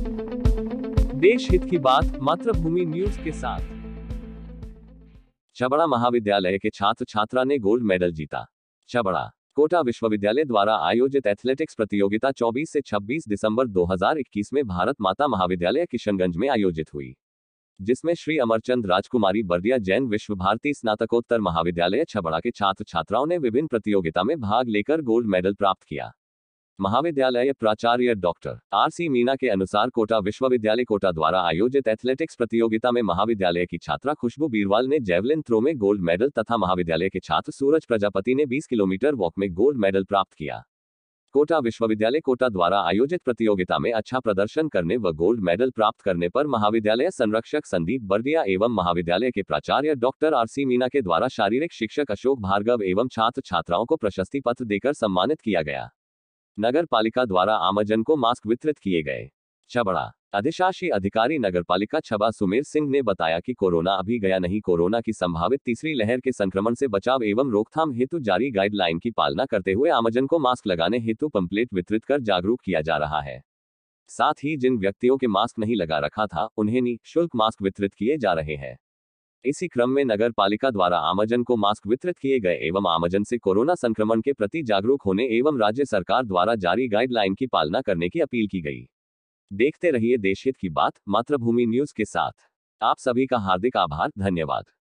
देश हित की बात मातृभूमि न्यूज के साथ चबड़ा महाविद्यालय के छात्र छात्रा ने गोल्ड मेडल जीता चबड़ा कोटा विश्वविद्यालय द्वारा आयोजित एथलेटिक्स प्रतियोगिता 24 से 26 दिसंबर 2021 में भारत माता महाविद्यालय किशनगंज में आयोजित हुई जिसमें श्री अमरचंद राजकुमारी बर्दिया जैन विश्व भारती स्नातकोत्तर महाविद्यालय छबड़ा के छात्र छात्राओं ने विभिन्न प्रतियोगिता में भाग लेकर गोल्ड मेडल प्राप्त किया महाविद्यालय प्राचार्य डॉक्टर आर सी मीना के अनुसार कोटा विश्वविद्यालय कोटा द्वारा आयोजित एथलेटिक्स प्रतियोगिता में महाविद्यालय की छात्रा खुशबू बीरवाल ने जेवलिन थ्रो में गोल्ड मेडल तथा महाविद्यालय के छात्र सूरज प्रजापति ने 20 किलोमीटर वॉक में गोल्ड मेडल प्राप्त किया कोटा विश्वविद्यालय कोटा द्वारा आयोजित प्रतियोगिता में अच्छा प्रदर्शन करने व गोल्ड मेडल प्राप्त करने पर महाविद्यालय संरक्षक संदीप बर्दिया एवं महाविद्यालय के प्राचार्य डॉक्टर आर सी मीना के द्वारा शारीरिक शिक्षक अशोक भार्गव एवं छात्र छात्राओं को प्रशस्ति पत्र देकर सम्मानित किया गया नगर पालिका द्वारा आमजन को मास्क वितरित किए गए छबड़ा अधिशासी अधिकारी नगर पालिका छबा सुमेर सिंह ने बताया कि कोरोना अभी गया नहीं कोरोना की संभावित तीसरी लहर के संक्रमण से बचाव एवं रोकथाम हेतु जारी गाइडलाइन की पालना करते हुए आमजन को मास्क लगाने हेतु पंपलेट वितरित कर जागरूक किया जा रहा है साथ ही जिन व्यक्तियों के मास्क नहीं लगा रखा था उन्हें निःशुल्क मास्क वितरित किए जा रहे हैं इसी क्रम में नगर पालिका द्वारा आमजन को मास्क वितरित किए गए एवं आमजन से कोरोना संक्रमण के प्रति जागरूक होने एवं राज्य सरकार द्वारा जारी गाइडलाइन की पालना करने की अपील की गई देखते रहिए देशहित की बात मातृभूमि न्यूज के साथ आप सभी का हार्दिक आभार धन्यवाद